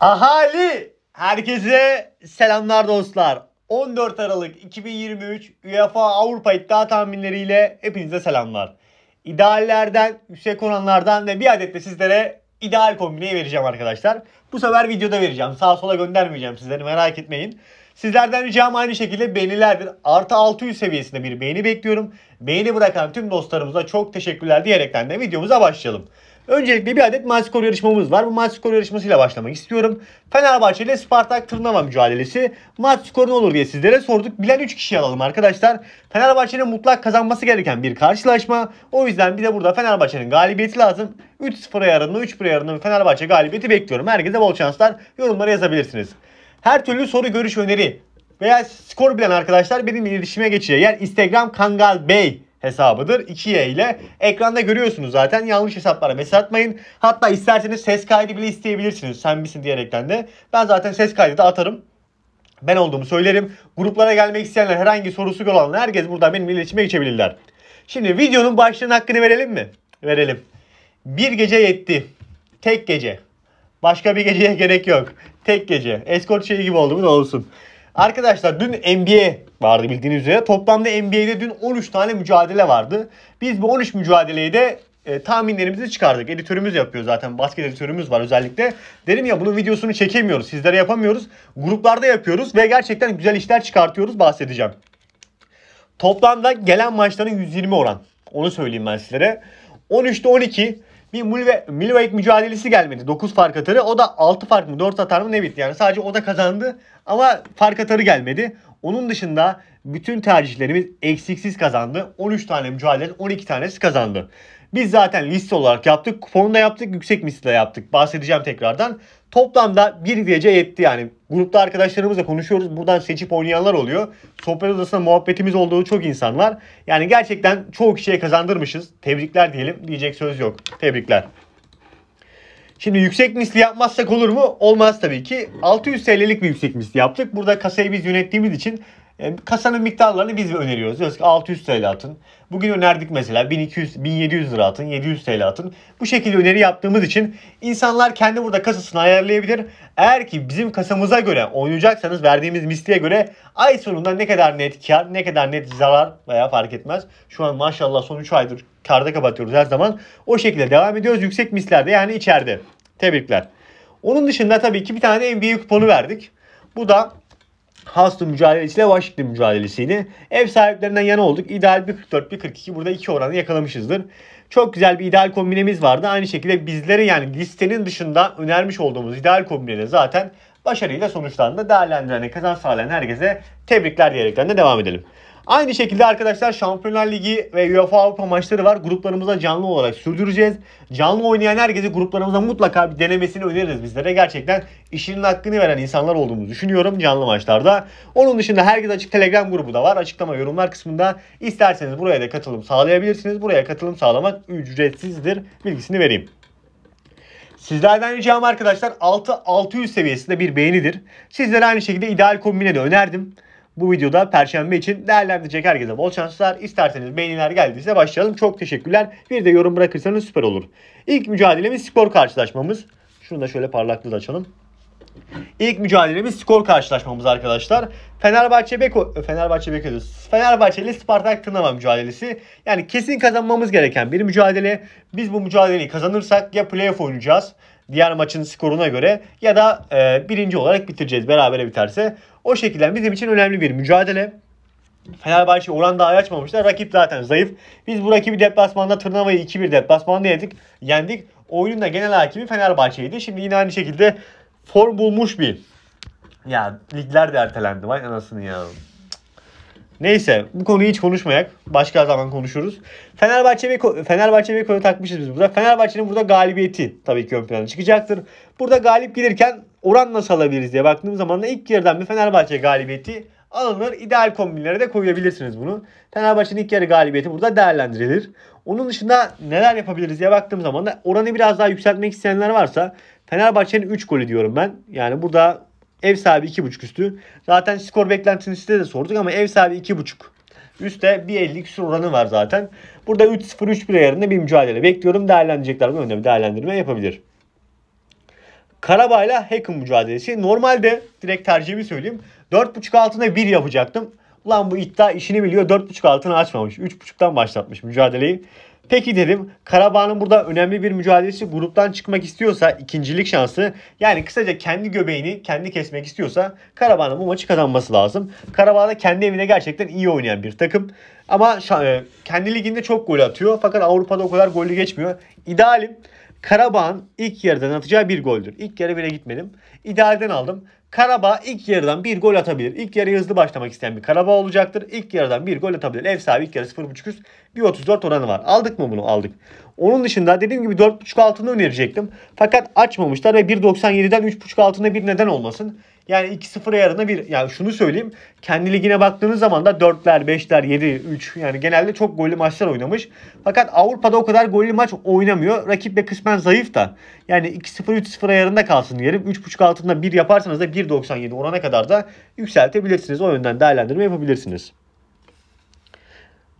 Ahali! Herkese selamlar dostlar. 14 Aralık 2023 UEFA Avrupa iddia tahminleriyle hepinize selamlar. İdeallerden, yüksek oranlardan ve bir adet de sizlere ideal kombineyi vereceğim arkadaşlar. Bu sefer videoda vereceğim. Sağa sola göndermeyeceğim sizleri merak etmeyin. Sizlerden ricam aynı şekilde beğenilerdir. Artı 600 seviyesinde bir beğeni bekliyorum. Beğeni bırakan tüm dostlarımıza çok teşekkürler diyerekten de videomuza başlayalım. Öncelikle bir adet maç skoru yarışmamız var. Bu maç skoru yarışmasıyla başlamak istiyorum. Fenerbahçe ile Spartak Tırnava mücadelesi. Maç skoru ne olur diye sizlere sorduk. Bilen 3 kişi alalım arkadaşlar. Fenerbahçe'nin mutlak kazanması gereken bir karşılaşma. O yüzden bir de burada Fenerbahçe'nin galibiyeti lazım. 3-0 ayarında 3-1 ayarında Fenerbahçe galibiyeti bekliyorum. Herkese bol şanslar. Yorumlara yazabilirsiniz. Her türlü soru, görüş, öneri veya skor bilen arkadaşlar benim iletişime geçecek. Yer Instagram Kangal Bey hesabıdır. 2Y ile ekranda görüyorsunuz zaten. Yanlış hesaplara mesaj atmayın. Hatta isterseniz ses kaydı bile isteyebilirsiniz. Sen misin diyerekten de. Ben zaten ses kaydı da atarım. Ben olduğumu söylerim. Gruplara gelmek isteyenler, herhangi sorusu olan herkes buradan benimle iletişime geçebilirler. Şimdi videonun başlığının hakkını verelim mi? Verelim. Bir gece yetti. Tek gece. Başka bir geceye gerek yok. Tek gece. Escort şey gibi oldu bu da olsun. Arkadaşlar dün NBA vardı bildiğiniz üzere. Toplamda NBA'de dün 13 tane mücadele vardı. Biz bu 13 mücadeleyi de e, tahminlerimizi çıkardık. Editörümüz yapıyor zaten. Basket editörümüz var özellikle. Dedim ya bunun videosunu çekemiyoruz. Sizlere yapamıyoruz. Gruplarda yapıyoruz ve gerçekten güzel işler çıkartıyoruz. Bahsedeceğim. Toplamda gelen maçların 120 oran. Onu söyleyeyim ben sizlere. 13'te 12, bir Milwaukee mücadelesi gelmedi. 9 fark atarı. O da 6 fark mı 4 atar mı ne bitti. Yani sadece o da kazandı ama fark atarı gelmedi. Onun dışında bütün tercihlerimiz eksiksiz kazandı. 13 tane mücadeleden 12 tanesi kazandı. Biz zaten liste olarak yaptık. Kuponu da yaptık. Yüksek misli yaptık. Bahsedeceğim tekrardan. Toplamda bir gece yetti yani. Grupta arkadaşlarımızla konuşuyoruz. Buradan seçip oynayanlar oluyor. Sohbet odasında muhabbetimiz olduğu çok insanlar. Yani gerçekten çoğu kişiye kazandırmışız. Tebrikler diyelim. Diyecek söz yok. Tebrikler. Şimdi yüksek misli yapmazsak olur mu? Olmaz tabii ki. 600 TL'lik bir yüksek misli yaptık. Burada kasayı biz yönettiğimiz için e, kasanın miktarlarını biz öneriyoruz. Diyoruz ki 600 TL atın. Bugün önerdik mesela 1200, 1700 lira atın, 700 TL atın. Bu şekilde öneri yaptığımız için insanlar kendi burada kasasını ayarlayabilir. Eğer ki bizim kasamıza göre oynayacaksanız verdiğimiz misliğe göre ay sonunda ne kadar net kar, ne kadar net zarar veya fark etmez. Şu an maşallah son 3 aydır karda kapatıyoruz her zaman. O şekilde devam ediyoruz. Yüksek mislerde yani içeride. Tebrikler. Onun dışında tabii ki bir tane NBA kuponu verdik. Bu da Houston mücadelesiyle Washington mücadelesiydi. Ev sahiplerinden yana olduk. İdeal 1.44, 1.42 burada iki oranı yakalamışızdır. Çok güzel bir ideal kombinemiz vardı. Aynı şekilde bizlere yani listenin dışında önermiş olduğumuz ideal kombinede zaten başarıyla sonuçlandı. değerlendiren kazanç sağlayan herkese tebrikler diyerekten de devam edelim. Aynı şekilde arkadaşlar Şampiyonlar Ligi ve UEFA Avrupa maçları var. Gruplarımıza canlı olarak sürdüreceğiz. Canlı oynayan herkese gruplarımıza mutlaka bir denemesini öneririz bizlere. Gerçekten işinin hakkını veren insanlar olduğumuzu düşünüyorum canlı maçlarda. Onun dışında herkes açık Telegram grubu da var. Açıklama yorumlar kısmında isterseniz buraya da katılım sağlayabilirsiniz. Buraya katılım sağlamak ücretsizdir. Bilgisini vereyim. Sizlerden ricam arkadaşlar 6-600 seviyesinde bir beğenidir. Sizlere aynı şekilde ideal kombine önerdim bu videoda Perşembe için değerlendirecek herkese bol şanslar. İsterseniz beğeniler geldiyse başlayalım. Çok teşekkürler. Bir de yorum bırakırsanız süper olur. İlk mücadelemiz skor karşılaşmamız. Şunu da şöyle parlaklığı da açalım. İlk mücadelemiz skor karşılaşmamız arkadaşlar. Fenerbahçe Beko e, Fenerbahçe Beko diyoruz. Fenerbahçe ile Spartak Tınava mücadelesi. Yani kesin kazanmamız gereken bir mücadele. Biz bu mücadeleyi kazanırsak ya playoff oynayacağız diğer maçın skoruna göre ya da e, birinci olarak bitireceğiz berabere biterse. O şekilde bizim için önemli bir mücadele. Fenerbahçe oran daha açmamışlar. Rakip zaten zayıf. Biz bu rakibi deplasmanda Tırnava'yı 2-1 deplasmanda yedik. Yendik. Oyunun da genel hakimi Fenerbahçe'ydi. Şimdi yine aynı şekilde form bulmuş bir. Ya ligler de ertelendi. Vay anasını ya. Neyse bu konuyu hiç konuşmayak. Başka zaman konuşuruz. Fenerbahçe ve Fenerbahçe ve Konya takmışız biz burada. Fenerbahçe'nin burada galibiyeti tabii ki ön plana çıkacaktır. Burada galip gelirken Oran nasıl alabiliriz diye baktığım zaman da ilk yarıdan bir Fenerbahçe galibiyeti alınır. İdeal kombinlere de koyabilirsiniz bunu. Fenerbahçe'nin ilk yarı galibiyeti burada değerlendirilir. Onun dışında neler yapabiliriz diye baktığım zaman da oranı biraz daha yükseltmek isteyenler varsa Fenerbahçe'nin 3 golü diyorum ben. Yani burada ev sahibi 2.5 üstü. Zaten skor beklentisini size de sorduk ama ev sahibi 2.5 Üste 1.50 küsur oranı var zaten. Burada 3-0-3-1 ayarında bir mücadele bekliyorum. Değerlendirecekler bu önemli bir değerlendirme yapabilir. Karabağ ile Hacken mücadelesi. Normalde direkt tercihimi söyleyeyim. 4.5 altına 1 yapacaktım. Ulan bu iddia işini biliyor. 4.5 altına açmamış. 3.5'tan başlatmış mücadeleyi. Peki dedim Karabağ'ın burada önemli bir mücadelesi gruptan çıkmak istiyorsa ikincilik şansı yani kısaca kendi göbeğini kendi kesmek istiyorsa Karabağ'ın bu maçı kazanması lazım. Karabağ da kendi evine gerçekten iyi oynayan bir takım ama e, kendi liginde çok gol atıyor fakat Avrupa'da o kadar golü geçmiyor. İdealim Karabağ'ın ilk yarıdan atacağı bir goldür. İlk yarı bile gitmedim. İdealden aldım. Karabağ ilk yarıdan bir gol atabilir. İlk yarı hızlı başlamak isteyen bir Karabağ olacaktır. İlk yarıdan bir gol atabilir. Ev sahibi ilk yarı 0.5 üst. 1.34 oranı var. Aldık mı bunu? Aldık. Onun dışında dediğim gibi 4.5 altını önerecektim. Fakat açmamışlar ve 1.97'den 3.5 altında bir neden olmasın. Yani 2.0'a yarına bir yani şunu söyleyeyim. Kendi ligine baktığınız zaman da 4'ler, 5'ler, 7, 3 yani genelde çok gollü maçlar oynamış. Fakat Avrupa'da o kadar gollü maç oynamıyor. Rakip de kısmen zayıf da. Yani 2-0 3-0 ayarında kalsın diyelim. 3.5 altında bir yaparsanız da 1.97 orana kadar da yükseltebilirsiniz. O yönden değerlendirme yapabilirsiniz.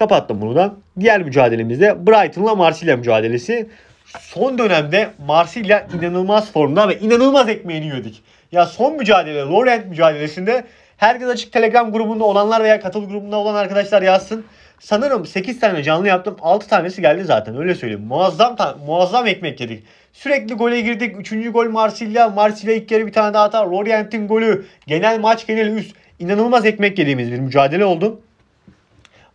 Kapattım bunu da. Diğer mücadelemizde Brighton'la Marsilya mücadelesi. Son dönemde Marsilya inanılmaz formda ve inanılmaz ekmeğini yedik. Ya son mücadele Lorient mücadelesinde herkes açık Telegram grubunda olanlar veya katıl grubunda olan arkadaşlar yazsın. Sanırım 8 tane canlı yaptım. 6 tanesi geldi zaten öyle söyleyeyim. Muazzam muazzam ekmek yedik. Sürekli gole girdik. 3. gol Marsilya. Marsilya ilk kere bir tane daha atar. Lorient'in golü. Genel maç genel üst. İnanılmaz ekmek yediğimiz bir mücadele oldu.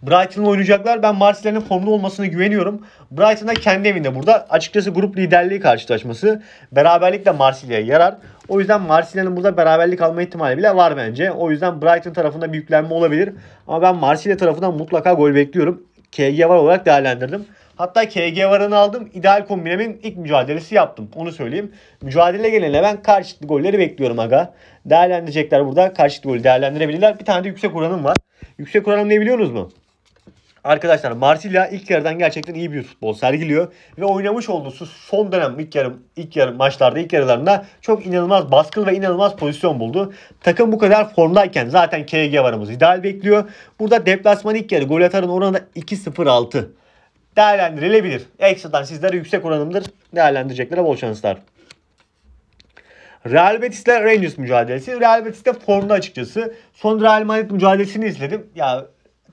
Brighton'la oynayacaklar. Ben Marsilya'nın formda olmasına güveniyorum. Brighton'a kendi evinde burada. Açıkçası grup liderliği karşılaşması beraberlikle Marsilya'ya yarar. O yüzden Marsilya'nın burada beraberlik alma ihtimali bile var bence. O yüzden Brighton tarafında bir yüklenme olabilir. Ama ben Marsilya tarafından mutlaka gol bekliyorum. KG var olarak değerlendirdim. Hatta KG varını aldım. İdeal kombinemin ilk mücadelesi yaptım. Onu söyleyeyim. Mücadele gelene ben karşılıklı golleri bekliyorum aga. Değerlendirecekler burada. Karşılıklı golü değerlendirebilirler. Bir tane de yüksek oranım var. Yüksek oranım ne biliyorsunuz mu? Arkadaşlar Marsilya ilk yarıdan gerçekten iyi bir futbol sergiliyor ve oynamış olduğu son dönem ilk yarım ilk yarım maçlarda ilk yarılarında çok inanılmaz baskın ve inanılmaz pozisyon buldu. Takım bu kadar formdayken zaten KG varımız ideal bekliyor. Burada deplasman ilk yarı gol atarın oranı 2.06 değerlendirilebilir. Ekstradan sizlere yüksek oranımdır. Değerlendireceklere bol şanslar. Real Betis ile Rangers mücadelesi. Real Betis de formda açıkçası. Son Real Madrid mücadelesini izledim. Ya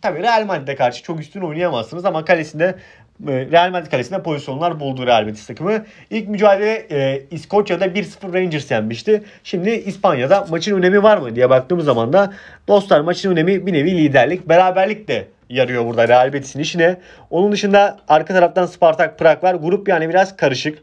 Tabii Real Madrid'e karşı çok üstün oynayamazsınız ama kalesinde e, Real Madrid kalesinde pozisyonlar buldu Real Madrid takımı. İlk mücadele e, İskoçya'da 1-0 Rangers yenmişti. Şimdi İspanya'da maçın önemi var mı diye baktığımız zaman da dostlar maçın önemi bir nevi liderlik, beraberlik de yarıyor burada Real Betis'in işine. Onun dışında arka taraftan Spartak Prag var. Grup yani biraz karışık.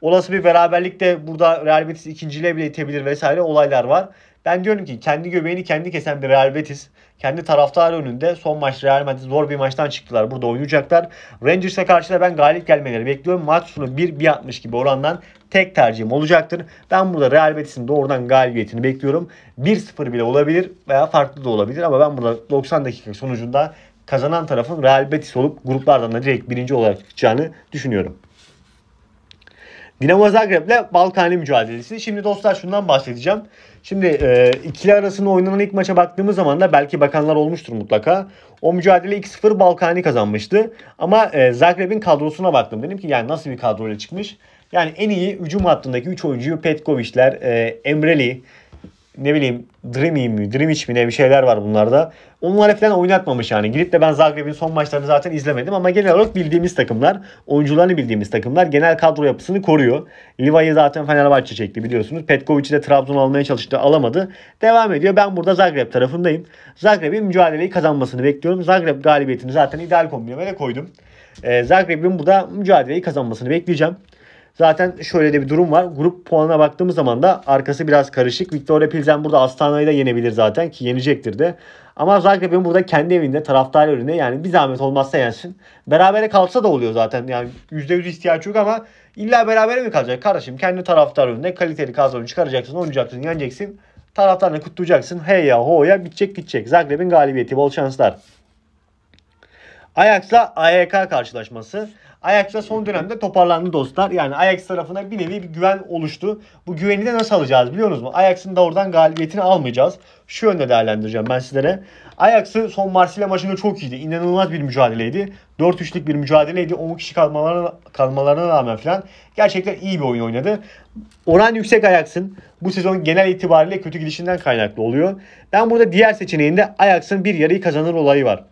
Olası bir beraberlik de burada Real Betis ikinciliğe bile itebilir vesaire olaylar var. Ben diyorum ki kendi göbeğini kendi kesen bir Real Betis. Kendi taraftarı önünde son maç Real Madrid zor bir maçtan çıktılar. Burada oynayacaklar. Rangers'e karşı da ben galip gelmeleri bekliyorum. Maç sonu 1-1.60 gibi orandan tek tercihim olacaktır. Ben burada Real Betis'in doğrudan galibiyetini bekliyorum. 1-0 bile olabilir veya farklı da olabilir ama ben burada 90 dakika sonucunda kazanan tarafın Real Betis olup gruplardan da direkt birinci olarak çıkacağını düşünüyorum. Dinamo Zagreb'le Balkanlı mücadelesi. Şimdi dostlar şundan bahsedeceğim. Şimdi e, ikili arasında oynanan ilk maça baktığımız zaman da belki bakanlar olmuştur mutlaka. O mücadele 2-0 Balkanlı kazanmıştı. Ama e, Zagreb'in kadrosuna baktım. Dedim ki yani nasıl bir kadroyla çıkmış? Yani en iyi hücum hattındaki 3 oyuncuyu Petkovic'ler, e, Emreli, ne bileyim Dreamy mi, Dreamic mi ne bir şeyler var bunlarda. Onlar falan oynatmamış yani. Gidip de ben Zagreb'in son maçlarını zaten izlemedim ama genel olarak bildiğimiz takımlar, oyuncularını bildiğimiz takımlar genel kadro yapısını koruyor. Liva'yı zaten Fenerbahçe çekti biliyorsunuz. Petkovic'i de Trabzon almaya çalıştı alamadı. Devam ediyor. Ben burada Zagreb tarafındayım. Zagreb'in mücadeleyi kazanmasını bekliyorum. Zagreb galibiyetini zaten ideal kombineme de koydum. Ee, Zagreb'in burada mücadeleyi kazanmasını bekleyeceğim. Zaten şöyle de bir durum var. Grup puanına baktığımız zaman da arkası biraz karışık. Victoria Pilsen burada Astana'yı da yenebilir zaten ki yenecektir de. Ama Zagreb'in burada kendi evinde taraftar önünde yani bir zahmet olmazsa yensin. Berabere kalsa da oluyor zaten yani %100 ihtiyaç yok ama illa berabere mi kalacak kardeşim? Kendi taraftar önünde kaliteli kadronu çıkaracaksın, oynayacaksın, yeneceksin. Taraftarını kutlayacaksın. Hey ya ho ya bitecek gidecek. Zagreb'in galibiyeti bol şanslar. Ajax'la AYK karşılaşması. Ajax'la son dönemde toparlandı dostlar. Yani Ajax tarafına bir nevi bir güven oluştu. Bu güveni de nasıl alacağız biliyor musunuz? Ajax'ın da oradan galibiyetini almayacağız. Şu yönde değerlendireceğim ben sizlere. Ajax'ı son Marsilya maçında çok iyiydi. İnanılmaz bir mücadeleydi. 4-3'lük bir mücadeleydi. 10 kişi kalmalarına, kalmalarına rağmen falan gerçekten iyi bir oyun oynadı. Oran yüksek Ajax'ın bu sezon genel itibariyle kötü gidişinden kaynaklı oluyor. Ben burada diğer seçeneğinde Ajax'ın bir yarıyı kazanır olayı var.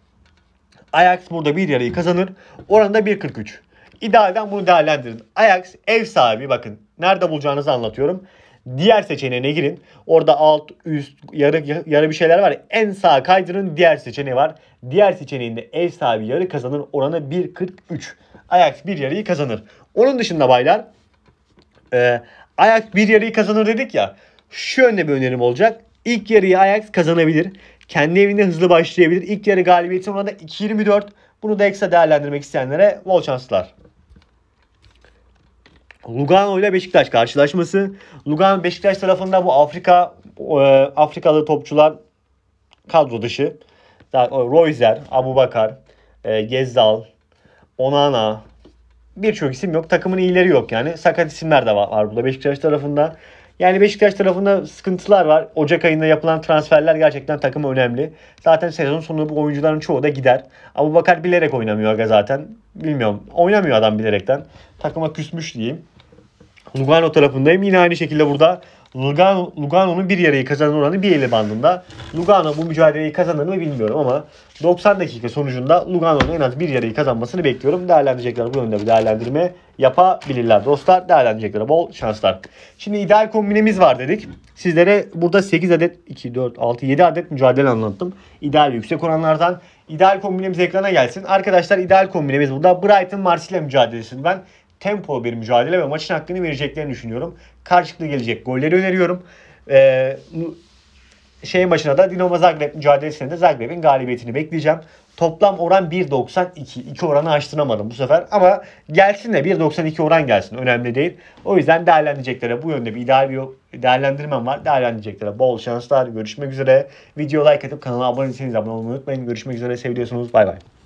Ajax burada bir yarayı kazanır. oranda 1.43. İdealden bunu değerlendirin. Ajax ev sahibi bakın. Nerede bulacağınızı anlatıyorum. Diğer seçeneğine girin. Orada alt, üst, yarı, yarı bir şeyler var. En sağa kaydırın. Diğer seçeneği var. Diğer seçeneğinde ev sahibi yarı kazanır. Oranı 1.43. Ajax bir yarıyı kazanır. Onun dışında baylar e, Ajax bir yarıyı kazanır dedik ya. Şu yönde bir önerim olacak. İlk yarıyı Ajax kazanabilir. Kendi evinde hızlı başlayabilir. İlk yarı galibiyeti orada 2.24. Bunu da ekstra değerlendirmek isteyenlere bol şanslar. Lugano ile Beşiktaş karşılaşması. Lugano Beşiktaş tarafında bu Afrika e, Afrikalı topçular kadro dışı. Royzer, Abu Bakar, e, Gezzal, Onana birçok isim yok. Takımın iyileri yok yani. Sakat isimler de var, var burada Beşiktaş tarafında. Yani Beşiktaş tarafında sıkıntılar var. Ocak ayında yapılan transferler gerçekten takım önemli. Zaten sezon sonunda bu oyuncuların çoğu da gider. Ama Bakar bilerek oynamıyor aga zaten. Bilmiyorum. Oynamıyor adam bilerekten. Takıma küsmüş diyeyim. Lugano tarafındayım. Yine aynı şekilde burada Lugano, Lugano'nun bir yarayı kazanan oranı bir ele bandında. Lugano bu mücadeleyi kazanır mı bilmiyorum ama 90 dakika sonucunda Lugano'nun en az bir yarayı kazanmasını bekliyorum. Değerlendirecekler bu yönde bir değerlendirme yapabilirler dostlar. Değerlendirecekler bol şanslar. Şimdi ideal kombinemiz var dedik. Sizlere burada 8 adet 2, 4, 6, 7 adet mücadele anlattım. İdeal yüksek oranlardan. İdeal kombinemiz ekrana gelsin. Arkadaşlar ideal kombinemiz burada Brighton Marsilya mücadelesinden tempolu bir mücadele ve maçın hakkını vereceklerini düşünüyorum. Karşılıklı gelecek golleri öneriyorum. Ee, şey maçına da Dinamo Zagreb mücadelesinde de Zagreb'in galibiyetini bekleyeceğim. Toplam oran 1.92. 2 oranı açtıramadım bu sefer ama gelsin de 1.92 oran gelsin. Önemli değil. O yüzden değerlendireceklere bu yönde bir ideal bir değerlendirmem var. Değerlendireceklere bol şanslar. Görüşmek üzere. Video like atıp kanala abone değilseniz abone olmayı unutmayın. Görüşmek üzere. Seviyorsunuz. Bay bay.